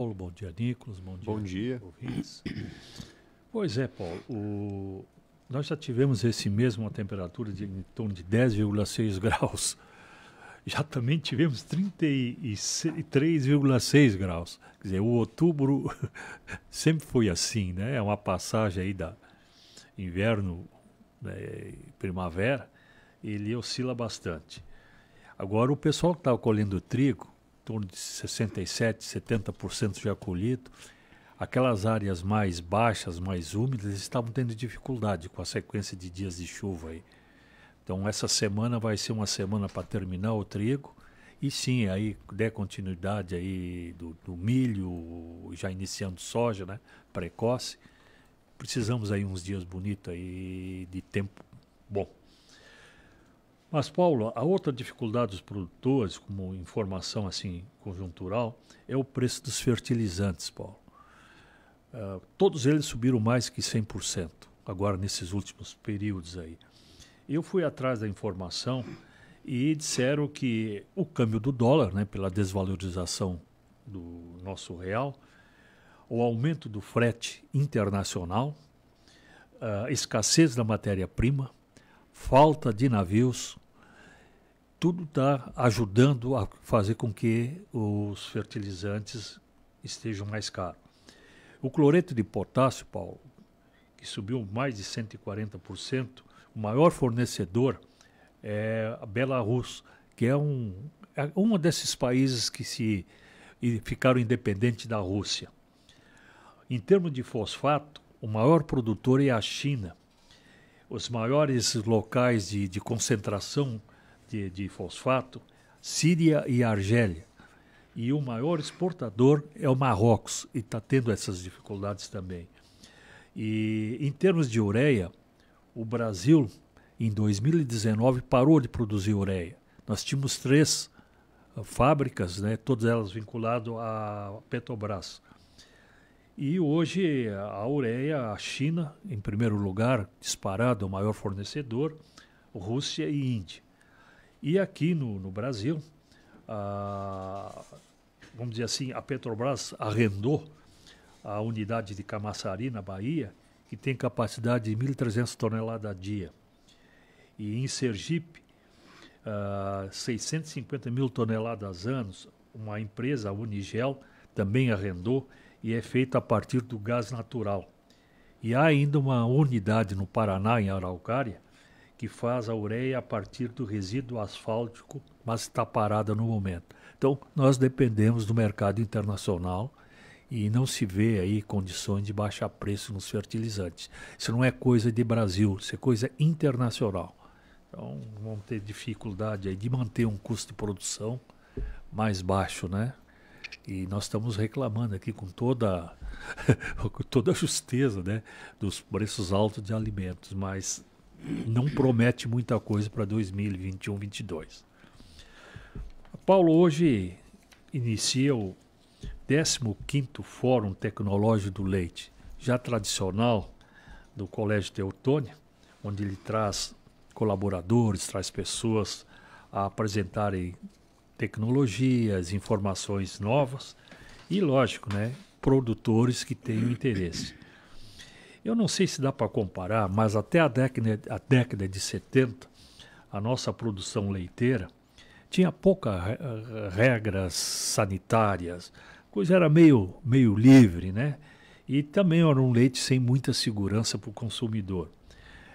Paulo, bom dia, Nicolas. Bom dia. Bom dia. Pois é, Paulo. O... Nós já tivemos esse mesmo a temperatura de em torno de 10,6 graus. Já também tivemos 33,6 graus. Quer dizer, o outubro sempre foi assim, né? É uma passagem aí da inverno, né, primavera, ele oscila bastante. Agora, o pessoal que estava tá colhendo trigo, torno de 67, 70% já colhido. Aquelas áreas mais baixas, mais úmidas, estavam tendo dificuldade com a sequência de dias de chuva aí. Então essa semana vai ser uma semana para terminar o trigo e sim aí der continuidade aí do, do milho, já iniciando soja, né, precoce. Precisamos aí uns dias bonitos aí de tempo bom. Mas, Paulo, a outra dificuldade dos produtores, como informação assim conjuntural, é o preço dos fertilizantes, Paulo. Uh, todos eles subiram mais que 100%, agora nesses últimos períodos aí. Eu fui atrás da informação e disseram que o câmbio do dólar, né, pela desvalorização do nosso real, o aumento do frete internacional, a eh, escassez da matéria-prima, falta de navios, tudo está ajudando a fazer com que os fertilizantes estejam mais caros. O cloreto de potássio, Paulo, que subiu mais de 140%, o maior fornecedor é a Belarus, que é um é um desses países que se ficaram independentes da Rússia. Em termos de fosfato, o maior produtor é a China. Os maiores locais de, de concentração de, de fosfato, Síria e Argélia. E o maior exportador é o Marrocos, e está tendo essas dificuldades também. E em termos de ureia, o Brasil, em 2019, parou de produzir ureia. Nós tínhamos três ah, fábricas, né, todas elas vinculadas à Petrobras. E hoje a ureia, a China, em primeiro lugar, disparado, o maior fornecedor, Rússia e Índia. E aqui no, no Brasil, a, vamos dizer assim, a Petrobras arrendou a unidade de Camaçari, na Bahia, que tem capacidade de 1.300 toneladas a dia. E em Sergipe, uh, 650 mil toneladas anos, uma empresa, a Unigel, também arrendou e é feita a partir do gás natural. E há ainda uma unidade no Paraná, em Araucária, que faz a ureia a partir do resíduo asfáltico, mas está parada no momento. Então, nós dependemos do mercado internacional e não se vê aí condições de baixar preço nos fertilizantes. Isso não é coisa de Brasil, isso é coisa internacional. Então, vamos ter dificuldade aí de manter um custo de produção mais baixo, né? E nós estamos reclamando aqui com toda, com toda a justeza né, dos preços altos de alimentos, mas não promete muita coisa para 2021, 2022. Paulo hoje inicia o 15º Fórum Tecnológico do Leite, já tradicional do Colégio Teutônia, onde ele traz colaboradores, traz pessoas a apresentarem tecnologias, informações novas e, lógico, né, produtores que tenham interesse. Eu não sei se dá para comparar, mas até a década, a década de 70, a nossa produção leiteira tinha poucas regras sanitárias, coisa era meio, meio livre, né? E também era um leite sem muita segurança para o consumidor.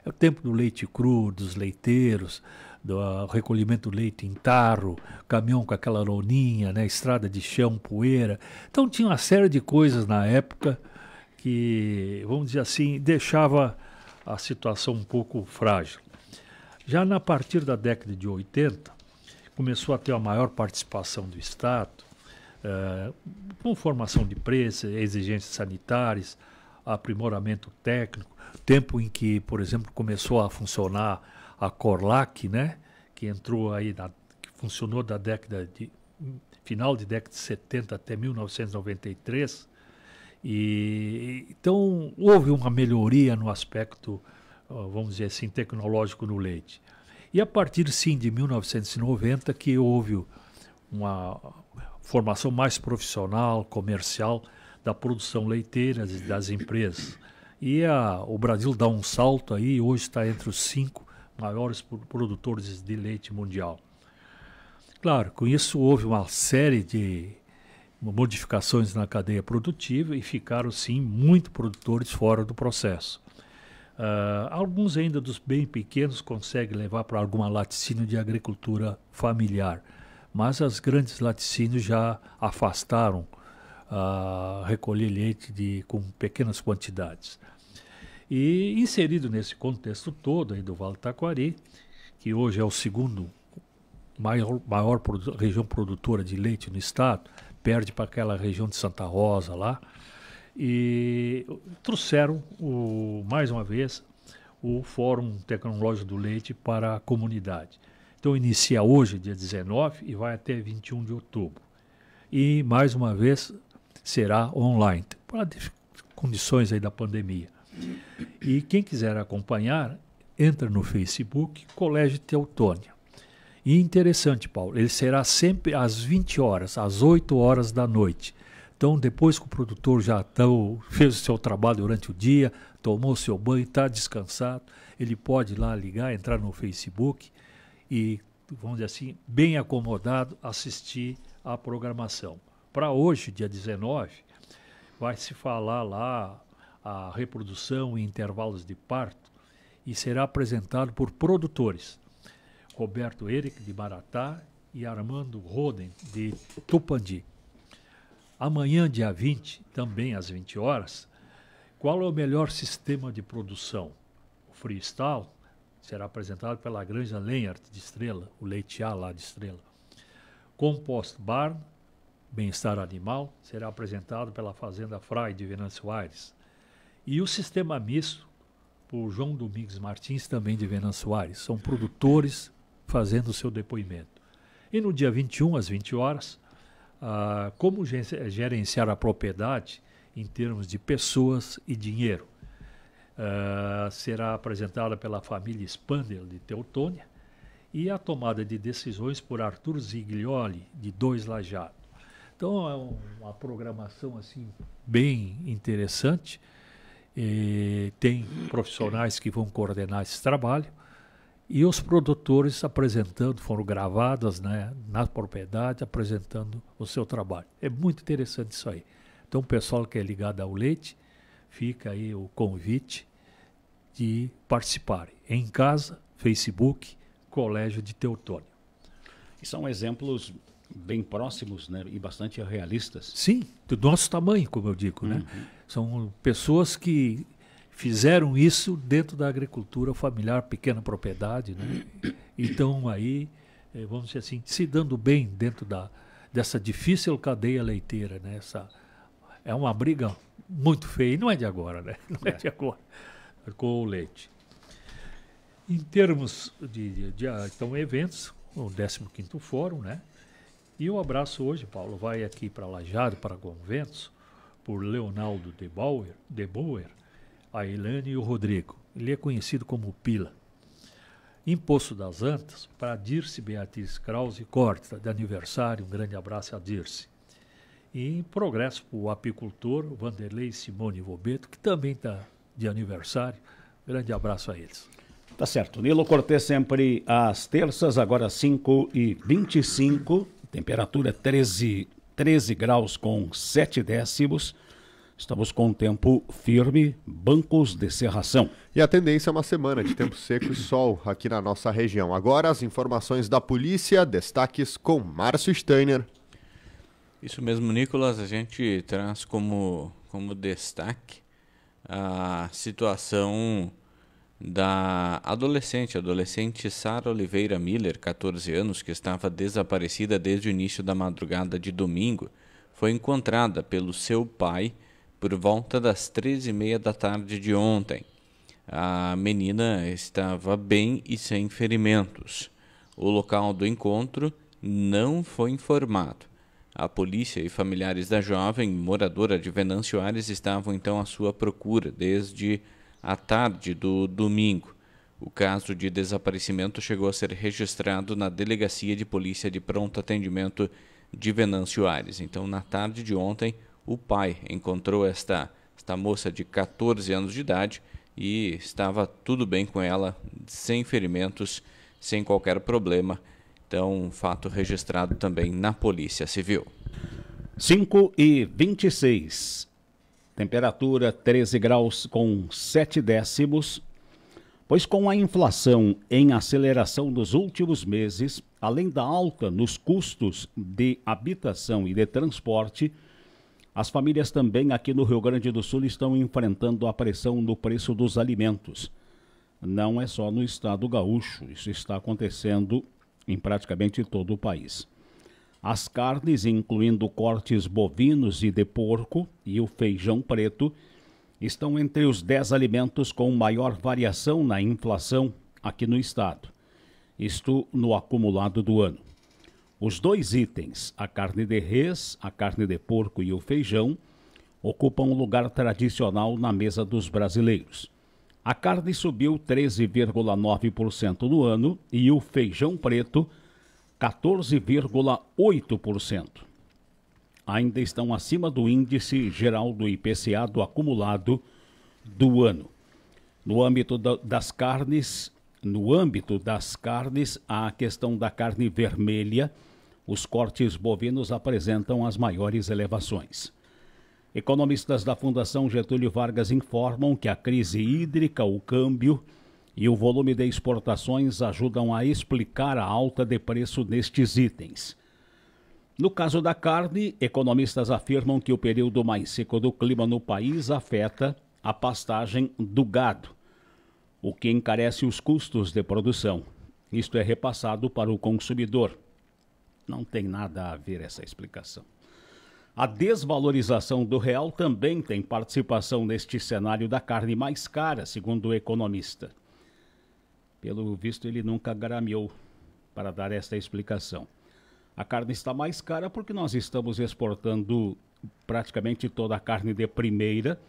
É o tempo do leite cru, dos leiteiros, do ah, recolhimento do leite em tarro, caminhão com aquela loninha, né? estrada de chão, poeira. Então tinha uma série de coisas na época que, vamos dizer assim, deixava a situação um pouco frágil. Já na partir da década de 80, começou a ter a maior participação do Estado, eh, com formação de preços, exigências sanitárias, aprimoramento técnico, tempo em que, por exemplo, começou a funcionar a Corlac, né, que entrou aí, na, que funcionou da década de final de década de 70 até 1993, e, então, houve uma melhoria no aspecto, vamos dizer assim, tecnológico no leite. E a partir, sim, de 1990, que houve uma formação mais profissional, comercial, da produção leiteira e das empresas. E a, o Brasil dá um salto aí, hoje está entre os cinco maiores produtores de leite mundial. Claro, com isso houve uma série de modificações na cadeia produtiva e ficaram, sim, muito produtores fora do processo. Uh, alguns ainda dos bem pequenos conseguem levar para alguma laticínio de agricultura familiar, mas as grandes laticínios já afastaram a uh, recolher leite de, com pequenas quantidades. E inserido nesse contexto todo aí do Vale do Taquari, que hoje é o segundo maior, maior produ região produtora de leite no estado, perde para aquela região de Santa Rosa lá. E trouxeram o, mais uma vez o Fórum Tecnológico do Leite para a comunidade. Então inicia hoje, dia 19, e vai até 21 de outubro. E mais uma vez será online, para condições aí da pandemia. E quem quiser acompanhar, entra no Facebook Colégio Teutônia. E interessante, Paulo, ele será sempre às 20 horas, às 8 horas da noite. Então, depois que o produtor já tão, fez o seu trabalho durante o dia, tomou o seu banho, está descansado, ele pode ir lá ligar, entrar no Facebook e, vamos dizer assim, bem acomodado, assistir à programação. Para hoje, dia 19, vai se falar lá a reprodução e intervalos de parto e será apresentado por produtores. Roberto Eric, de Baratá, e Armando Roden, de Tupandi. Amanhã, dia 20, também às 20 horas, qual é o melhor sistema de produção? O freestyle será apresentado pela Granja Lenhart de Estrela, o A lá de Estrela. Compost Barn, Bem-Estar Animal, será apresentado pela Fazenda Fry de Venâncio Aires. E o Sistema Misto, por João Domingos Martins, também de Venâncio Aires. São produtores fazendo o seu depoimento. E no dia 21, às 20 horas, ah, como gerenciar a propriedade em termos de pessoas e dinheiro. Ah, será apresentada pela família Spander de Teutônia e a tomada de decisões por Arthur Ziglioli de Dois Lajados. Então é uma programação assim bem interessante. E tem profissionais que vão coordenar esse trabalho e os produtores apresentando, foram gravadas né, na propriedade, apresentando o seu trabalho. É muito interessante isso aí. Então, o pessoal que é ligado ao leite, fica aí o convite de participarem. Em casa, Facebook, Colégio de Teutônio. E são exemplos bem próximos né, e bastante realistas. Sim, do nosso tamanho, como eu digo. Né? Uhum. São pessoas que fizeram isso dentro da agricultura familiar, pequena propriedade, né? Então aí, eh, vamos dizer assim, se dando bem dentro da, dessa difícil cadeia leiteira, né? Essa, é uma briga muito feia, e não é de agora, né? Não é, é de agora. Com o leite. Em termos de, de, de ah, então, eventos, o 15 quinto Fórum, né? E o abraço hoje, Paulo, vai aqui para Lajado, para Conventos, por Leonardo de Bauer, de Bauer a Helene e o Rodrigo. Ele é conhecido como Pila. Em Poço das Antas, para Dirce Beatriz Krause Corta, de aniversário, um grande abraço a Dirce. E em Progresso, para o apicultor Vanderlei Simone Vobeto, que também está de aniversário, grande abraço a eles. Tá certo. Nilo Cortez sempre às terças, agora 5 e 25 temperatura 13, 13 graus com 7 décimos. Estamos com tempo firme, bancos de cerração E a tendência é uma semana de tempo seco e sol aqui na nossa região. Agora as informações da polícia, destaques com Márcio Steiner. Isso mesmo, Nicolas, a gente traz como, como destaque a situação da adolescente, adolescente Sara Oliveira Miller, 14 anos, que estava desaparecida desde o início da madrugada de domingo, foi encontrada pelo seu pai por volta das três e meia da tarde de ontem. A menina estava bem e sem ferimentos. O local do encontro não foi informado. A polícia e familiares da jovem, moradora de Venâncio Ares, estavam então à sua procura desde a tarde do domingo. O caso de desaparecimento chegou a ser registrado na Delegacia de Polícia de Pronto Atendimento de Venâncio Ares. Então, na tarde de ontem, o pai encontrou esta, esta moça de 14 anos de idade e estava tudo bem com ela, sem ferimentos, sem qualquer problema. Então, um fato registrado também na Polícia Civil. 5 e 26. Temperatura 13 graus com 7 décimos. Pois com a inflação em aceleração dos últimos meses, além da alta nos custos de habitação e de transporte, as famílias também aqui no Rio Grande do Sul estão enfrentando a pressão no preço dos alimentos. Não é só no estado gaúcho, isso está acontecendo em praticamente todo o país. As carnes, incluindo cortes bovinos e de porco e o feijão preto, estão entre os 10 alimentos com maior variação na inflação aqui no estado. Isto no acumulado do ano. Os dois itens, a carne de res, a carne de porco e o feijão, ocupam um lugar tradicional na mesa dos brasileiros. A carne subiu 13,9% no ano e o feijão preto 14,8%. Ainda estão acima do índice geral do IPCA do acumulado do ano. No âmbito das carnes, no âmbito das carnes, a questão da carne vermelha os cortes bovinos apresentam as maiores elevações. Economistas da Fundação Getúlio Vargas informam que a crise hídrica, o câmbio e o volume de exportações ajudam a explicar a alta de preço destes itens. No caso da carne, economistas afirmam que o período mais seco do clima no país afeta a pastagem do gado, o que encarece os custos de produção. Isto é repassado para o consumidor. Não tem nada a ver essa explicação. A desvalorização do real também tem participação neste cenário da carne mais cara, segundo o economista. Pelo visto, ele nunca grameou para dar esta explicação. A carne está mais cara porque nós estamos exportando praticamente toda a carne de primeira.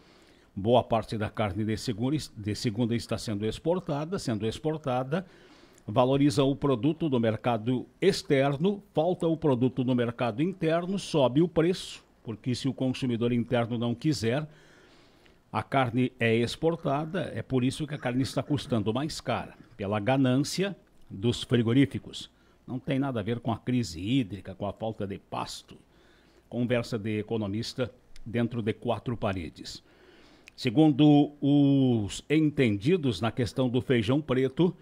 Boa parte da carne de segunda, de segunda está sendo exportada, sendo exportada valoriza o produto no mercado externo, falta o produto no mercado interno, sobe o preço, porque se o consumidor interno não quiser, a carne é exportada, é por isso que a carne está custando mais cara, pela ganância dos frigoríficos. Não tem nada a ver com a crise hídrica, com a falta de pasto. Conversa de economista dentro de quatro paredes. Segundo os entendidos na questão do feijão preto,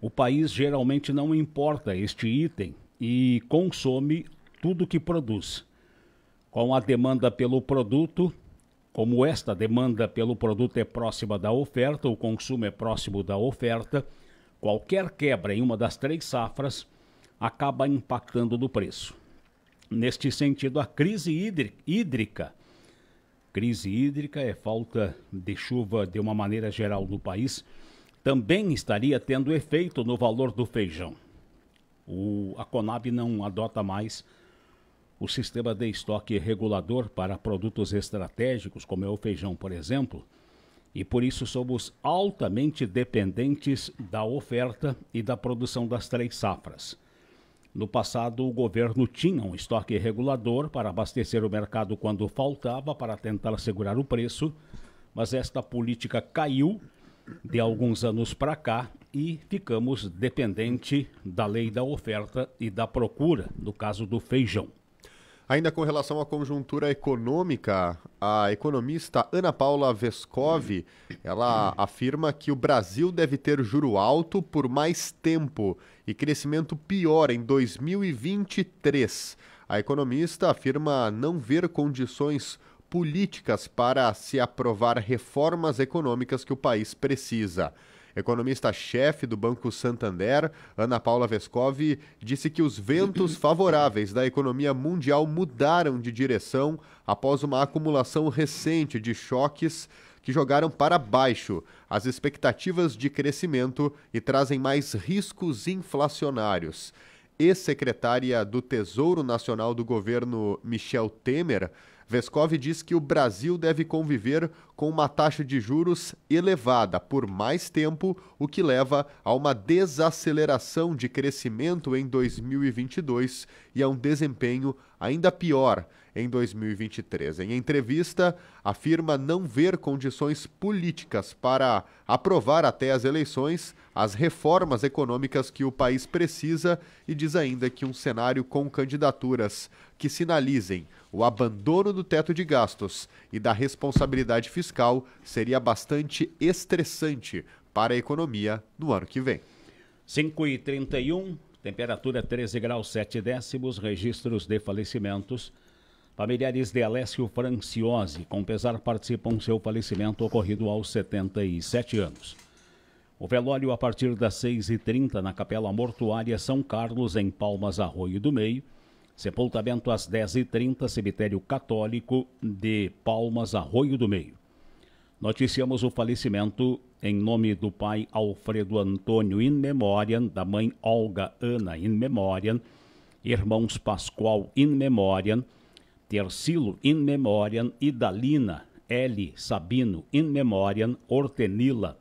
o país geralmente não importa este item e consome tudo que produz. Com a demanda pelo produto, como esta demanda pelo produto é próxima da oferta, o consumo é próximo da oferta, qualquer quebra em uma das três safras acaba impactando no preço. Neste sentido, a crise hídrica, crise hídrica é falta de chuva de uma maneira geral no país, também estaria tendo efeito no valor do feijão. O, a Conab não adota mais o sistema de estoque regulador para produtos estratégicos, como é o feijão, por exemplo, e por isso somos altamente dependentes da oferta e da produção das três safras. No passado, o governo tinha um estoque regulador para abastecer o mercado quando faltava para tentar segurar o preço, mas esta política caiu de alguns anos para cá e ficamos dependente da lei da oferta e da procura, no caso do feijão. Ainda com relação à conjuntura econômica, a economista Ana Paula Vescovi, ela afirma que o Brasil deve ter juro alto por mais tempo e crescimento pior em 2023. A economista afirma não ver condições políticas para se aprovar reformas econômicas que o país precisa. Economista-chefe do Banco Santander, Ana Paula Vescovi, disse que os ventos favoráveis da economia mundial mudaram de direção após uma acumulação recente de choques que jogaram para baixo as expectativas de crescimento e trazem mais riscos inflacionários. Ex-secretária do Tesouro Nacional do governo Michel Temer Vescov diz que o Brasil deve conviver com uma taxa de juros elevada por mais tempo, o que leva a uma desaceleração de crescimento em 2022 e a um desempenho ainda pior em 2023. Em entrevista, afirma não ver condições políticas para aprovar até as eleições as reformas econômicas que o país precisa e diz ainda que um cenário com candidaturas que sinalizem o abandono do teto de gastos e da responsabilidade fiscal seria bastante estressante para a economia no ano que vem. 5 e 31 temperatura 13 graus 7 décimos, registros de falecimentos Familiares de Alessio Franciose, com pesar, participam seu falecimento ocorrido aos 77 anos. O velório a partir das 6h30 na Capela Mortuária São Carlos, em Palmas Arroio do Meio. Sepultamento às 10h30, Cemitério Católico de Palmas Arroio do Meio. Noticiamos o falecimento em nome do pai Alfredo Antônio in memoriam, da mãe Olga Ana in memoriam, irmãos Pascoal in memoriam, Tercilo in memoriam, Idalina, L. Sabino in memoriam, Hortenila,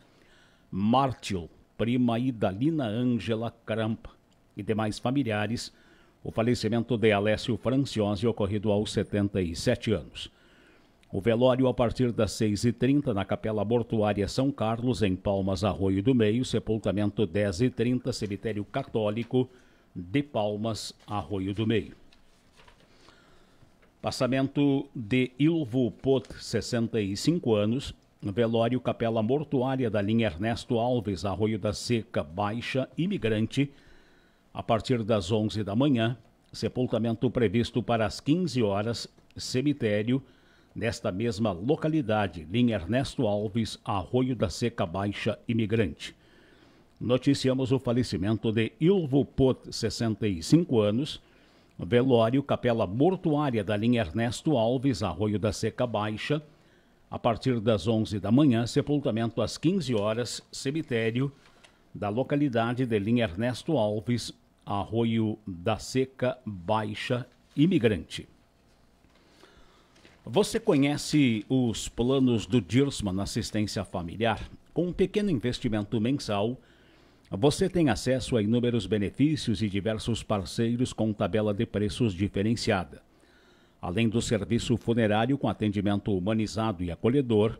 Mártil, prima Idalina Ângela Crampa e demais familiares, o falecimento de Alessio Franciose ocorrido aos 77 anos. O velório, a partir das 6h30, na Capela Mortuária São Carlos, em Palmas, Arroio do Meio, sepultamento 10h30, Cemitério Católico de Palmas, Arroio do Meio. Passamento de Ilvo Pot, 65 anos. Velório Capela Mortuária da linha Ernesto Alves, Arroio da Seca, Baixa, Imigrante, a partir das 11 da manhã. Sepultamento previsto para as 15 horas, cemitério, nesta mesma localidade, linha Ernesto Alves, Arroio da Seca Baixa, Imigrante. Noticiamos o falecimento de Ilvo Pot, 65 anos velório Capela Mortuária da linha Ernesto Alves, Arroio da Seca Baixa, a partir das 11 da manhã, sepultamento às 15 horas, cemitério da localidade de linha Ernesto Alves, Arroio da Seca Baixa, Imigrante. Você conhece os planos do Dirsman Assistência Familiar? Com um pequeno investimento mensal, você tem acesso a inúmeros benefícios e diversos parceiros com tabela de preços diferenciada. Além do serviço funerário com atendimento humanizado e acolhedor,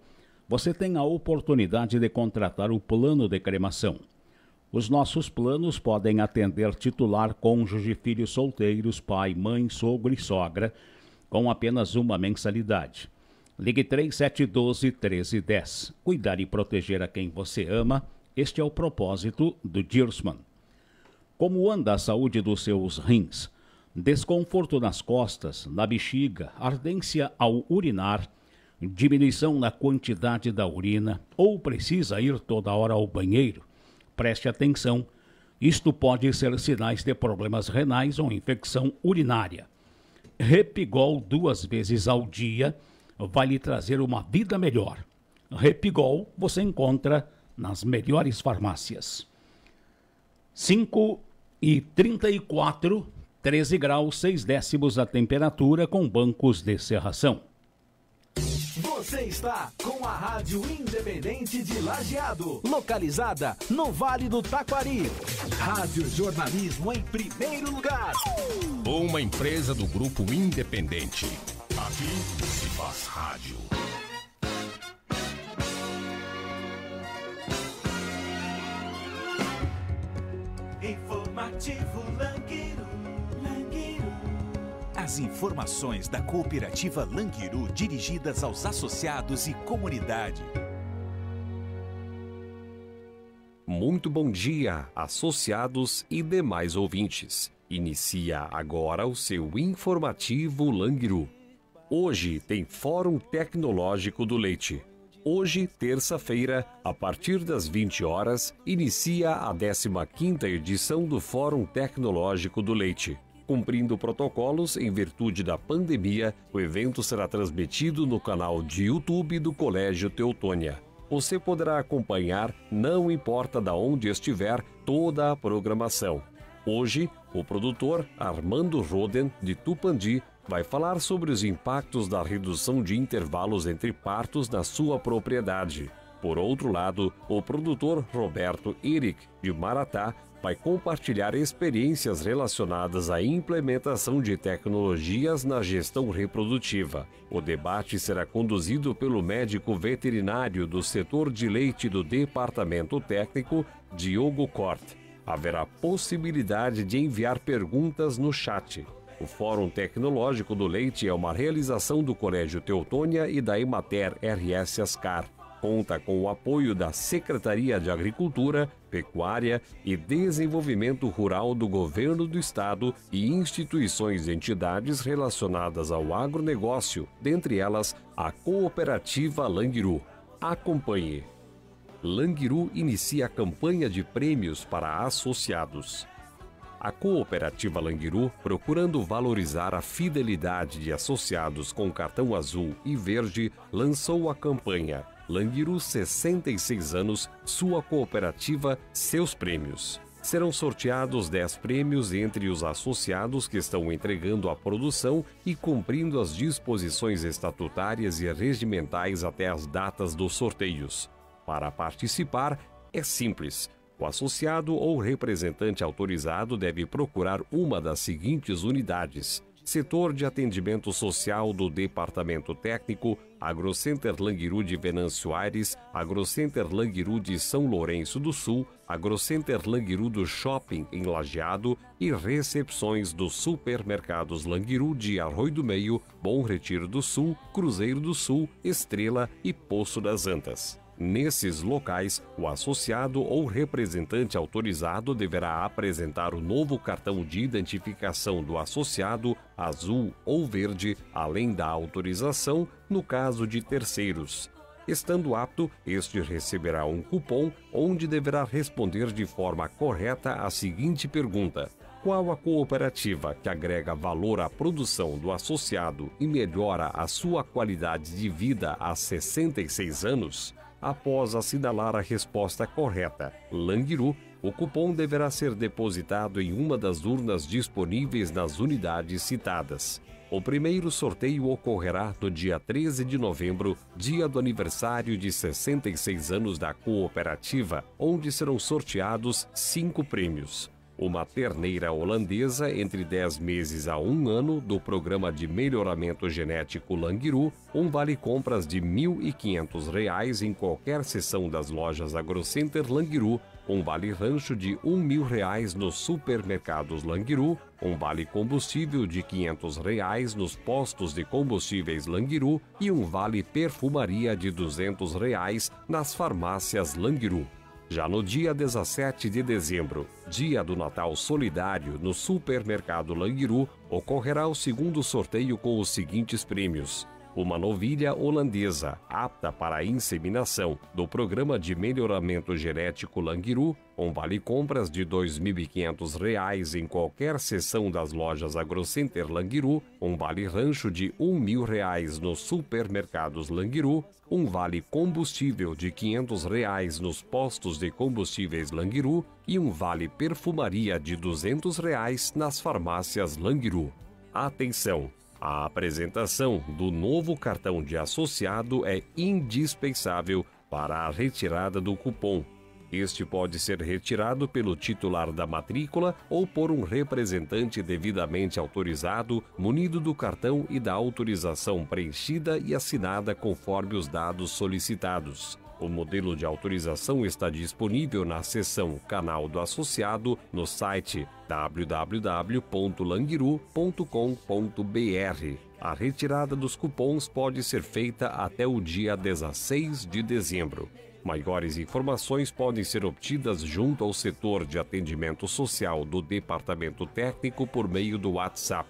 você tem a oportunidade de contratar o plano de cremação. Os nossos planos podem atender titular, cônjuge, filhos solteiros, pai, mãe, sogro e sogra, com apenas uma mensalidade. Ligue 3712 1310. Cuidar e proteger a quem você ama este é o propósito do Dirsman. Como anda a saúde dos seus rins? Desconforto nas costas, na bexiga, ardência ao urinar, diminuição na quantidade da urina ou precisa ir toda hora ao banheiro? Preste atenção, isto pode ser sinais de problemas renais ou infecção urinária. Repigol duas vezes ao dia vai lhe trazer uma vida melhor. Repigol você encontra nas melhores farmácias. 5 e 34, 13 graus, 6 décimos a temperatura com bancos de serração. Você está com a Rádio Independente de Lajeado, localizada no Vale do Taquari. Rádio Jornalismo em primeiro lugar. Uma empresa do Grupo Independente. Aqui se faz rádio. Cooperativo Languiru, Languiru. As informações da Cooperativa Languiru dirigidas aos associados e comunidade. Muito bom dia, associados e demais ouvintes. Inicia agora o seu informativo Languiru. Hoje tem Fórum Tecnológico do Leite Hoje, terça-feira, a partir das 20 horas, inicia a 15ª edição do Fórum Tecnológico do Leite. Cumprindo protocolos em virtude da pandemia, o evento será transmitido no canal de YouTube do Colégio Teutônia. Você poderá acompanhar, não importa da onde estiver, toda a programação. Hoje, o produtor Armando Roden, de Tupandi, vai falar sobre os impactos da redução de intervalos entre partos na sua propriedade. Por outro lado, o produtor Roberto Eric, de Maratá, vai compartilhar experiências relacionadas à implementação de tecnologias na gestão reprodutiva. O debate será conduzido pelo médico veterinário do setor de leite do Departamento Técnico, Diogo Corte. Haverá possibilidade de enviar perguntas no chat. O Fórum Tecnológico do Leite é uma realização do Colégio Teutônia e da Emater RS Ascar. Conta com o apoio da Secretaria de Agricultura, Pecuária e Desenvolvimento Rural do Governo do Estado e instituições e entidades relacionadas ao agronegócio, dentre elas a Cooperativa Langiru. Acompanhe! Langiru inicia a campanha de prêmios para associados. A cooperativa Languiru, procurando valorizar a fidelidade de associados com cartão azul e verde, lançou a campanha Languiru 66 anos, sua cooperativa, seus prêmios. Serão sorteados 10 prêmios entre os associados que estão entregando a produção e cumprindo as disposições estatutárias e regimentais até as datas dos sorteios. Para participar, é simples o associado ou representante autorizado deve procurar uma das seguintes unidades: Setor de Atendimento Social do Departamento Técnico, Agrocenter Languiru de Venâncio Aires, Agrocenter Languiru de São Lourenço do Sul, Agrocenter Languiru do Shopping em Lajeado e recepções dos supermercados Languiru de Arroio do Meio, Bom Retiro do Sul, Cruzeiro do Sul, Estrela e Poço das Antas. Nesses locais, o associado ou representante autorizado deverá apresentar o novo cartão de identificação do associado, azul ou verde, além da autorização no caso de terceiros. Estando apto, este receberá um cupom onde deverá responder de forma correta a seguinte pergunta: Qual a cooperativa que agrega valor à produção do associado e melhora a sua qualidade de vida há 66 anos? após assinalar a resposta correta. Langiru, o cupom deverá ser depositado em uma das urnas disponíveis nas unidades citadas. O primeiro sorteio ocorrerá no dia 13 de novembro, dia do aniversário de 66 anos da cooperativa, onde serão sorteados cinco prêmios uma terneira holandesa entre 10 meses a um ano do programa de melhoramento genético Languiru, um vale-compras de R$ 1.500 em qualquer seção das lojas AgroCenter Languiru, um vale-rancho de R$ 1.000 nos supermercados Languiru, um vale-combustível de R$ 500 reais nos postos de combustíveis Languiru e um vale-perfumaria de R$ 200 reais nas farmácias Languiru. Já no dia 17 de dezembro, dia do Natal Solidário, no supermercado Languiru, ocorrerá o segundo sorteio com os seguintes prêmios: uma novilha holandesa apta para a inseminação do Programa de Melhoramento Genético Languiru, com vale compras de R$ 2.500 em qualquer seção das lojas AgroCenter Languiru, um vale rancho de R$ 1.000 nos supermercados Languiru, um vale combustível de R$ 500 reais nos postos de combustíveis Languiru e um vale perfumaria de R$ 200 reais nas farmácias Languiru. Atenção! A apresentação do novo cartão de associado é indispensável para a retirada do cupom. Este pode ser retirado pelo titular da matrícula ou por um representante devidamente autorizado, munido do cartão e da autorização preenchida e assinada conforme os dados solicitados. O modelo de autorização está disponível na seção Canal do Associado no site www.langiru.com.br. A retirada dos cupons pode ser feita até o dia 16 de dezembro. Maiores informações podem ser obtidas junto ao setor de atendimento social do Departamento Técnico por meio do WhatsApp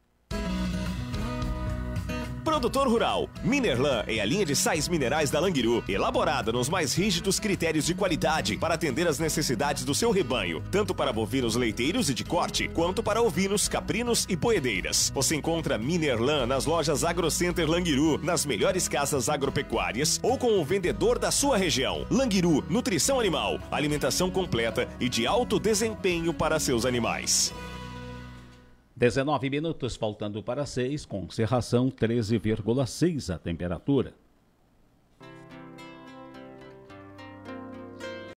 Produtor rural, Minerlan é a linha de sais minerais da Languiru, elaborada nos mais rígidos critérios de qualidade para atender às necessidades do seu rebanho, tanto para bovinos leiteiros e de corte, quanto para ovinos, caprinos e poedeiras. Você encontra Minerlan nas lojas AgroCenter Languiru, nas melhores casas agropecuárias ou com o vendedor da sua região. Languiru, nutrição animal, alimentação completa e de alto desempenho para seus animais. 19 minutos faltando para 6, com cerração 13,6 a temperatura.